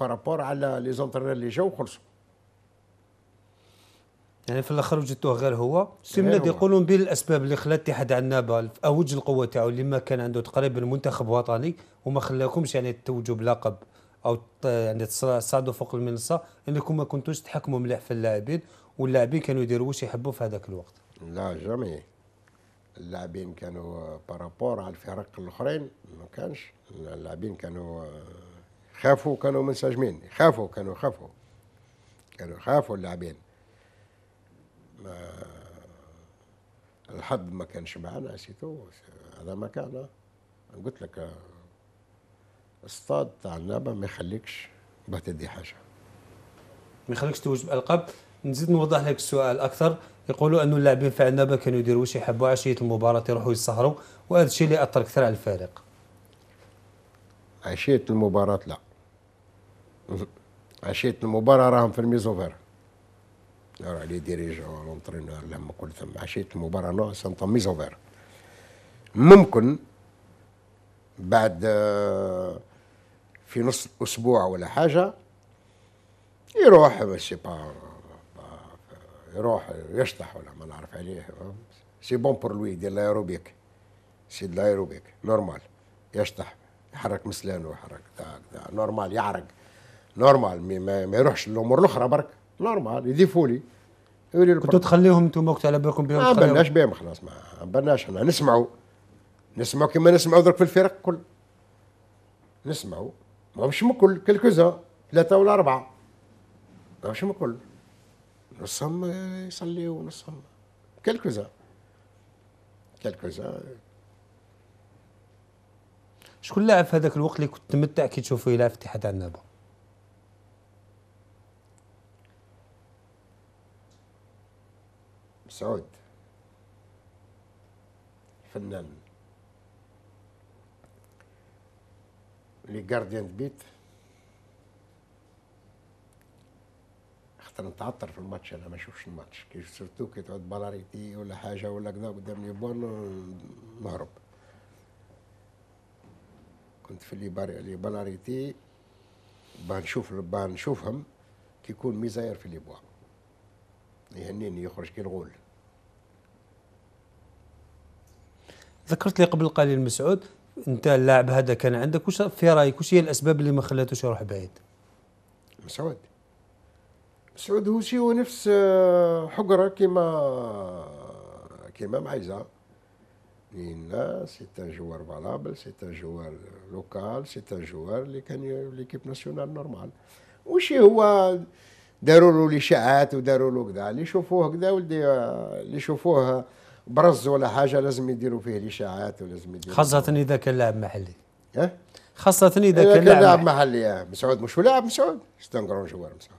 بارابور على لي زونترينور اللي جاو خلصوا يعني في الاخر وجدتوه غير هو سمنا يقولون الاسباب اللي خلات الاتحاد عندنا في اوج القوه تاعو اللي ما كان عنده تقريبا منتخب وطني وما خلاكمش يعني توجوا بلقب او يعني تصعدوا فوق المنصه انكم ما كنتوش تحكموا مليح في اللاعبين واللاعبين كانوا يديروا واش يحبوا في هذاك الوقت لا جميع اللاعبين كانوا بارابور على الفرق الاخرين ما كانش اللاعبين كانوا آه، خافوا كانوا منسجمين خافوا كانوا خافوا كانوا خافوا اللاعبين ما الحظ ما كانش معانا سيتو هذا ما كان قلت لك الصاد تاع النابه ما يخليكش باه تدي حاجه ما يخليكش توجد القاب نزيد نوضح لك السؤال اكثر يقولوا انه اللاعبين في النابه كانوا يديروا واش يحبوا عشيه المباراه يروحوا يسهروا وهذا الشيء اللي اثر كثير على الفريق عشيه المباراه لا عشيه المباراه راهم في الميزوفير Alors, les dirigeants, لونترينور لما قلت لهم عشيت المباراة ناقص ميز فيرا. ممكن بعد في نص أسبوع ولا حاجة يروح سي با يروح يشطح ولا ما نعرف عليه سي بون بور لوي يدير لايروبيك سي لايروبيك نورمال يشطح يحرك مسلانه يحرك نورمال يعرق نورمال ما يروحش الامور الاخرى برك نورمال يضيفوا لي كنتوا تخليهم انتم وقت على بالكم بهم ما بلناش بهم خلاص ما بلناش احنا نسمعوا نسمعوا كما نسمعوا درك في الفرق كل نسمعوا مش من كل كلكوزا ثلاثة ولا أربعة مش من كل نصهم يصليوا نصهم كلكوزا كلكوزا شكون لاعب في هذاك الوقت اللي كنت تمتع كي تشوفه يلعب في اتحاد عنابه؟ سعود فنان لي جارديان بيت خاطر نتعطر في الماتش انا ما نشوفش الماتش كي سورتو كي تعود بالاريتي ولا حاجه ولا كذا قدام لي بون نهرب كنت في لي بار لي بالاريتي بنشوف بنشوفهم كي يكون ميزاير في لي بوا يهنيني يخرج كي الغول ذكرت لي قبل قليل مسعود انت اللاعب هذا كان عندك وش في رايك وش هي الاسباب اللي ما خلاتوش يروح بعيد؟ مسعود مسعود هو شي هو نفس آه، حقره كيما كيما معيزه لان سيت ان جوار فالابل سيت ان جوار لوكال سيت ان جوار اللي كان ليكيب ناسيونال نورمال وشي هو داروا له الاشاعات وداروا له كذا اللي يشوفوه كذا ولدي آه، اللي يشوفوه برز ولا حاجه لازم يديروا فيه الاشاعات ولازم يديروا خاصه اذا كان لاعب محلي اه؟ خاصه اذا كان, كان لاعب محلي اه مسعود مش لاعب مسعود شتنقرون جوار مسعود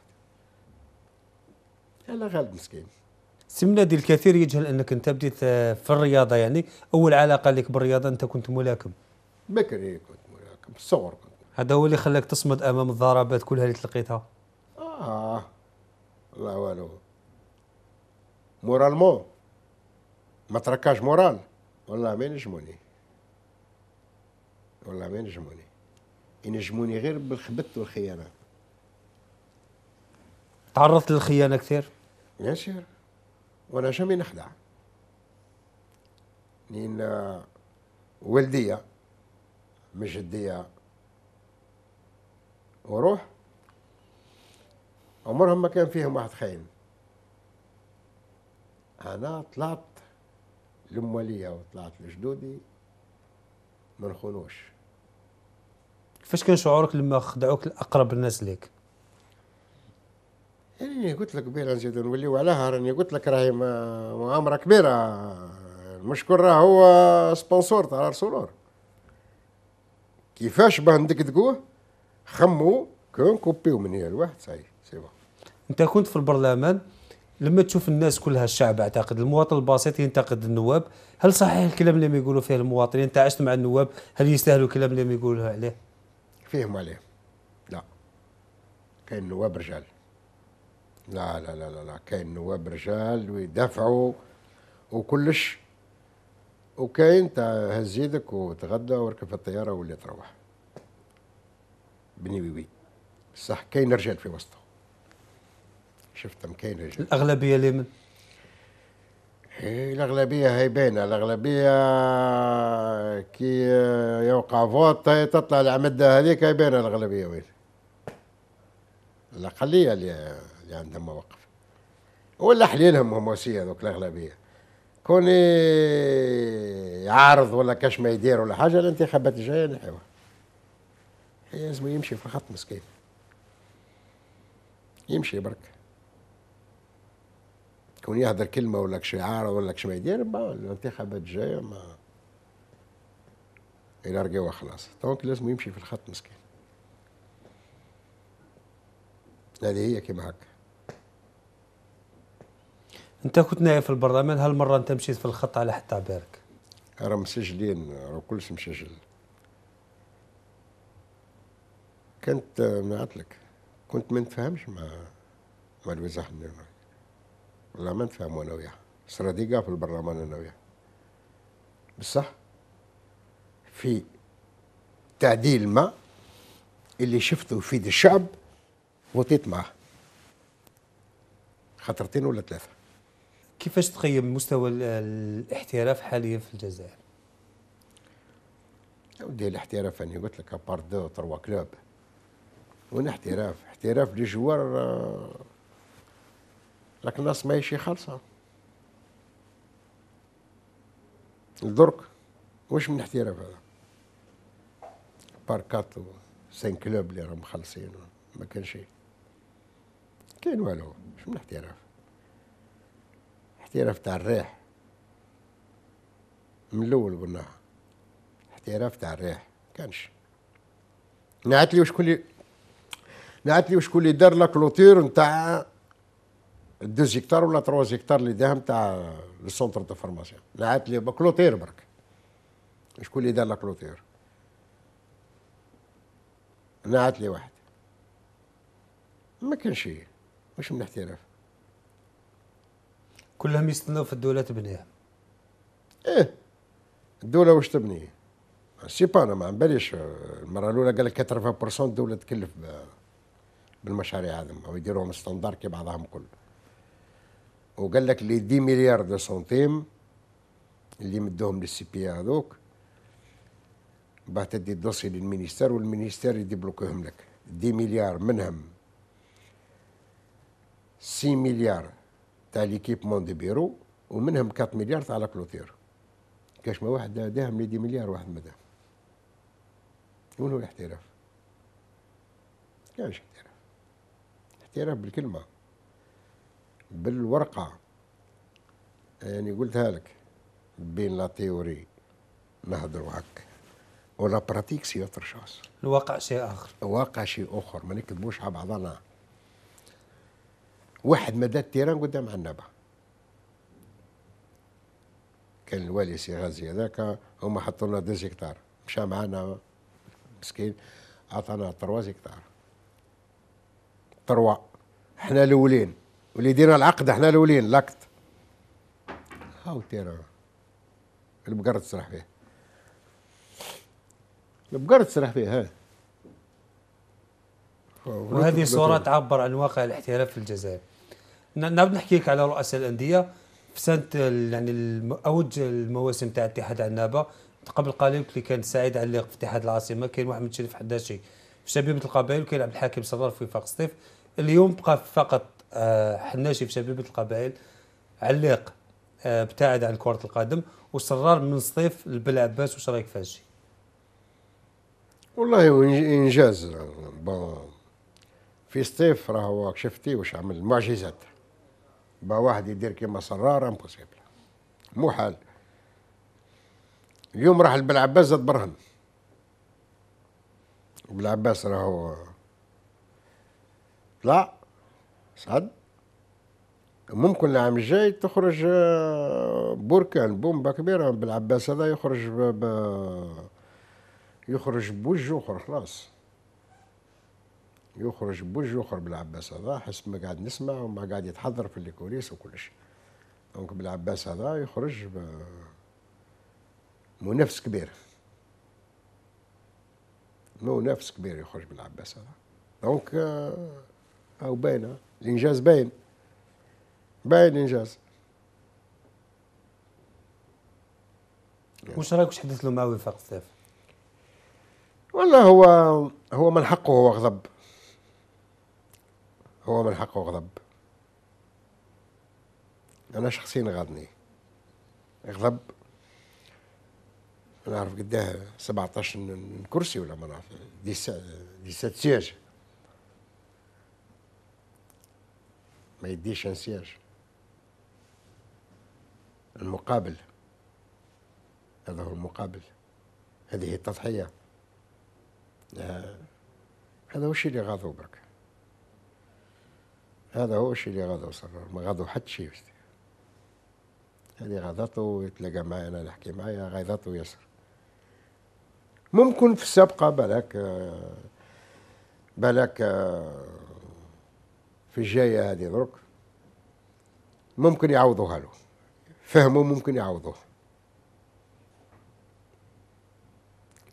يلا غالب مسكين سي منادي الكثير يجهل انك انت بديت آه، في الرياضه يعني اول علاقه لك بالرياضه انت كنت ملاكم بكري كنت ملاكم في الصغر كنت هذا هو اللي خلاك تصمد امام الضربات كلها اللي تلقيتها اه الله والو مورالمون ما تركاش مورال والله ما ينجموني والله ما ينجموني ينجموني غير بالخبت والخيانه تعرضت للخيانه كثير؟ ياسر وانا شمي نخدع لان آه، والدية مش وروح عمرهم ما كان فيهم واحد خاين انا طلعت لمولية وطلعت لجدودي ما نخونوش كيفاش كان شعورك لما خدعوك لاقرب الناس ليك؟ يعني قلت لك قبيله نزيد نوليو وعلاها راني قلت لك راهي مغامره كبيره المشكل راه هو سبونسور تاع ارسلور كيفاش باه ندقدقوه خمو كون كوبيو من هي الواحد صحيح سي انت كنت في البرلمان لما تشوف الناس كلها الشعب اعتقد المواطن البسيط ينتقد النواب هل صحيح الكلام اللي يقولوا فيه المواطنين انت عشت مع النواب هل يستاهلوا الكلام اللي يقولوه عليه فيهم عليه لا كاين نواب رجال لا لا لا لا, لا. كاين نواب رجال ويدافعوا وكلش وكاين تاع هز وتغدى وركب في الطياره واللي تروح بنيوي بصح كاين رجال في وسطه شفت مكاينه جدا الاغلبيه لمن؟ إيه، الاغلبيه هي باينه الاغلبيه كي يوقع فوت تطلع العمده هذيك هي باينه الاغلبيه وين الاقليه اللي, اللي عندها مواقف ولا حليلهم هم وسيا ذوك الاغلبيه كون يعارض ولا كاش ما يدير ولا حاجه الانتخابات الجايه نحيوها لازم يمشي في الخط مسكين يمشي برك كون يهدر كلمه ولا شعار ولا ما يدير يعني الانتخابات الجايه ما يلارقيوها خلاص دونك لازم يمشي في الخط مسكين هذه هي كيما هكا انت كنت نايم في البرلمان هالمره انت مشيت في الخط على حتى عبارك راه مسجلين راه كلش مسجل كنت نعطلك كنت ما نتفاهمش مع مع الوزير النورمالي والله ما نتفاهموا انا وياه صناديقه في البرلمان انا وياه بصح في تعديل ما اللي شفته يفيد الشعب وطيت معاه خطرتين ولا ثلاثه كيفاش تقيم مستوى الاحتراف حاليا في الجزائر؟ ودي الاحتراف انا قلت لك ابار دو تروا كلوب وين احتراف احتراف لكن الناس يشي خالصة درك واش من احتراف هذا باركات و سين كلوب اللي راهم مخلصين ما كان شيء كاين والو واش من احتراف احتراف تاع الريح من الاول قلناها احتراف تاع الريح كانش نعت لي وشكون اللي نعت لي وشكون اللي دار لا كلوتير نتاع الدوز هكتار ولا ترواز هكتار اللي داهم تاع السونتر دو فورماسيون لعبت لي كلوتير برك شكون اللي دار لا كلوتير نعت لي واحد ما شيء واش من احتراف كلهم يستناو في الدوله تبنيها ايه الدوله واش تبني سي با انا ما باليش المره الاولى قال لك 80% الدوله تكلف بالمشاريع هذم ويديروهم ستاندار كي بعضهم كله وقال لك لي دي مليار دو سنتيم اللي مدوهم للسي بي هذوك بعد تدي الدوسي للمينيستير والمينيستير يديبلوكوهم لك دي مليار منهم سي مليار تاع ليكيبمون دي بيرو ومنهم 4 مليار تاع لا كلوتير كاش ما واحد داهم لي دي مليار واحد ما داهم وين هو الاحتراف كاش احتراف احتراف بالكلمه بالورقة يعني قلتها لك بين لا تيوري نهضروا هكا ولا براتيك سي اوتر شوز الواقع شيء اخر الواقع شيء اخر ما نكذبوش على بعضنا واحد مدى التيران قدام عنبه كان الوالي سي غازي هذاك هما حطوا لنا دوز هكتار مشى معانا مسكين عطانا تروا هكتار تروا احنا الاولين واللي دينا العقد احنا الاولين لاكت هاو تيرا البقر تسرح فيه البقر تسرح فيه ها وهذه صورة تعبر عن واقع الاحتلال في الجزائر نعاود نحكي لك على رؤساء الأندية في سنة يعني أوج المواسم تاع اتحاد عنابة قبل قليل اللي كان سعيد علق في اتحاد العاصمة كان محمد شريف حداشي في شبيبة القبائل وكان عبد الحاكم صدر في فاق اليوم بقى فقط آه، حناشي في شبيبه القبائل علق آه، ابتعد عن كره القدم وصرار من صيف لبلعباس واش رايك في هادشي والله انجاز بون في صيف راهو شفتي واش عمل معجزات با واحد يدير كيما صرار امبوسيبل مو حال اليوم راح البلعباس زاد برهن بلعباس راهو طلع صعد ممكن العام الجاي تخرج آه، بركان بومبا كبيرة بالعباس هذا يخرج ب... ب... يخرج بوجه أخر خلاص يخرج بوجه أخر بالعباس هذا حسب ما قاعد نسمع وما قاعد يتحضر في الكوليس وكل شيء دونك بالعباس هذا يخرج ب... منافس كبير منافس كبير يخرج بالعباس هذا دونك آه، أو باينة الإنجاز باين باين الإنجاز واش رايك واش حدث له مع وفاق السيف؟ والله هو هو من حقه هو غضب هو من حقه غضب أنا شخصيا غاضني غضب نعرف قداه 17 كرسي ولا ما نعرف 17 سياج ما يديش انسياج المقابل هذا هو المقابل هذه هي التضحية آه، هذا هو الشيء اللي غاضوا برك هذا هو الشيء اللي غاضوا صراحة ما غاضوا حتى شيء هذه غاضته يتلاقى معي أنا نحكي معايا غاضته ياسر ممكن في السابقة بلاك آه، بلاك آه، في الجاية هذه درك ممكن يعوضوها له فهموا ممكن يعوضوه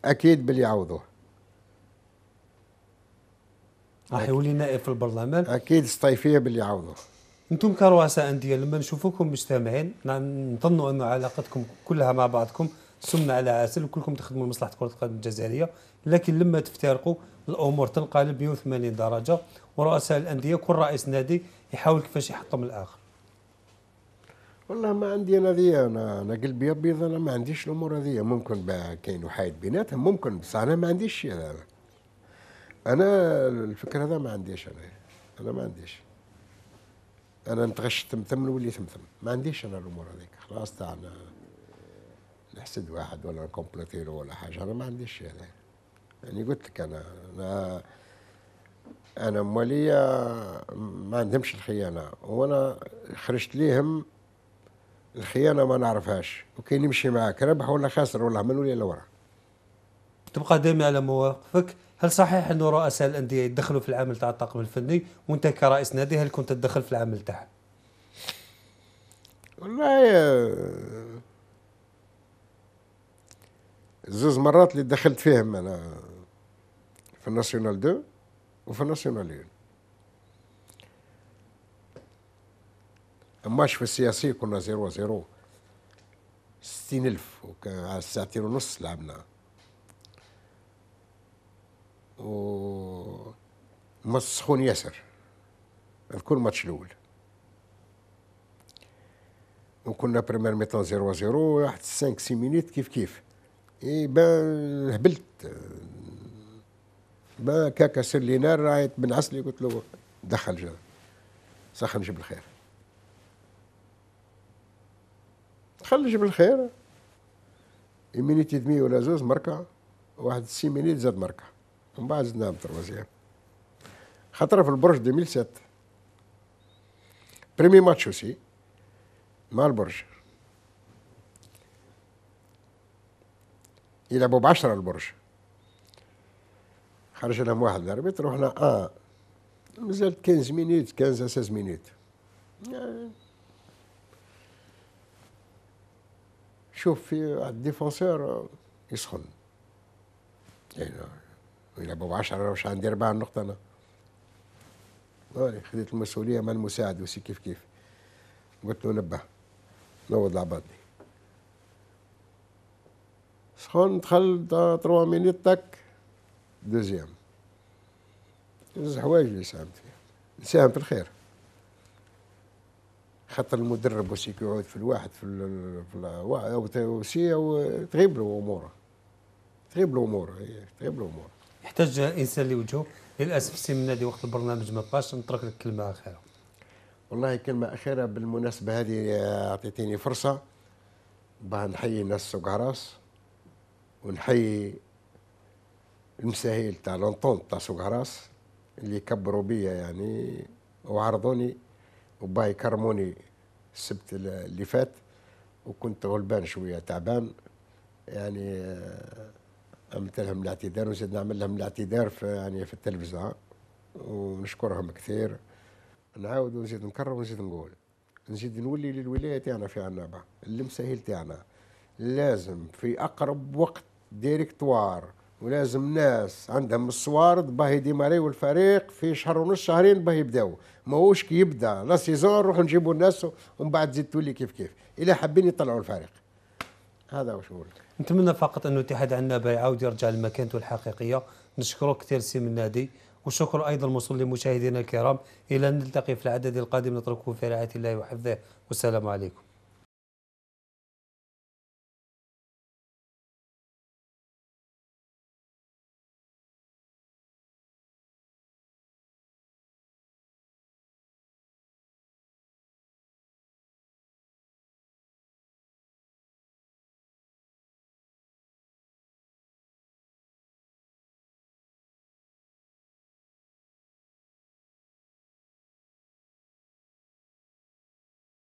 أكيد باللي يعوضوه راح يولي نائب في البرلمان أكيد الصيفية باللي يعوضوه انتم كرؤساء انديه لما نشوفوكم مجتمعين نظنوا انه علاقتكم كلها مع بعضكم سمنه على عسل وكلكم تخدموا لمصلحه كره القدم الجزائريه لكن لما تفترقوا الامور تنقلب 180 درجه ورؤساء الانديه كل رئيس نادي يحاول كيفاش يحطم الاخر والله ما عندي انا ذي انا انا قلبي ابيض انا ما عنديش الامور هذه ممكن كاين وحايد بيناتهم ممكن بس انا ما عنديش هذا انا الفكره هذا ما عنديش انا انا ما عنديش انا نتغشت تمثم نولي تمثم ما عنديش انا الامور هذيك خلاص تاعنا نحسد واحد ولا نكومبلوتي ولا حاجه انا ما عنديش هذا يعني قلت لك انا انا انا موالية ما عندهمش الخيانه وانا خرجت ليهم الخيانه ما نعرفهاش وكي نمشي معاك ربح ولا خاسر ولا من ولا لورا تبقى دائما على مواقفك هل صحيح انه رؤساء الانديه يدخلوا في العمل تاع الطاقم الفني وانت كرئيس نادي هل كنت تدخل في العمل تاعها؟ والله آه، زوز مرات اللي دخلت فيهم انا في الناسيونال 2 وفي الناسيونال 1 الماتش في السياسي كنا 0 0 ستين ألف وكان على ساعتين ونص لعبنا و ماتش سخون ياسر اذكر الماتش الاول وكنا بريمير ميتان 0 0 واحد 5 6 مينيت كيف كيف يبان هبلت ما كاكا سلينار رايت بن عسلي قلت له دخل جدا صح نجيب الخير دخل نجيب الخير يمينيت يدمي ولا زوز مركع واحد سي مينيت زاد مركع من بعد زدناها بتروازيام خاطر في البرج 2007 بريمي ماتش وسي مع البرج يلعبوا بعشرة البرج خرج لهم واحد الاربيت رحنا اه مازالت 15 مينيت 15 16 مينيت آه. شوف في الديفونسور آه، يسخن يعني يلعبوا ب 10 واش عندي اربع نقطه انا خذيت المسؤوليه مع المساعد وسي كيف كيف قلت له نبه نوض العباد سخون دخل 3 مينيت تك دوزيام زوج حوايج اللي ساهمت فيها نساهم في الخير خاطر المدرب وسيك يعود في الواحد في ال في ال وسي او تغيب له اموره تغيب له اموره إيه، تغيب له اموره يحتاج انسان لوجهه للاسف السي منادي وقت البرنامج ما بقاش نترك لك كلمه اخيره والله كلمه اخيره بالمناسبه هذه اعطيتيني فرصه باه نحيي ناس سوق عراس ونحيي المساهيل تاع لونطون تاع سوق راس اللي كبروا بيا يعني وعرضوني وباه يكرموني السبت اللي فات وكنت غلبان شويه تعبان يعني آه، عملت لهم الاعتذار وزيد نعمل لهم الاعتذار في يعني في التلفزه ونشكرهم كثير نعاود ونزيد نكرر ونزيد نقول نزيد نولي للولايه تاعنا في عنابه المساهيل تاعنا لازم في اقرب وقت ديريكتوار ولازم ناس عندهم الصوارد باهي ديماريو الفريق في شهر ونص شهرين باهي يبداو ماهوش كي يبدا لا سيزون نروحوا نجيبوا الناس ومن بعد تزيد تولي كيف كيف الا حابين يطلعوا الفريق هذا واش نقول نتمنى فقط انه الاتحاد عندنا يعاود يرجع لمكانته الحقيقيه نشكرك كثير سي من النادي وشكر ايضا موصول لمشاهدينا الكرام الى ان نلتقي في العدد القادم نترككم في رعايه الله وحفظه والسلام عليكم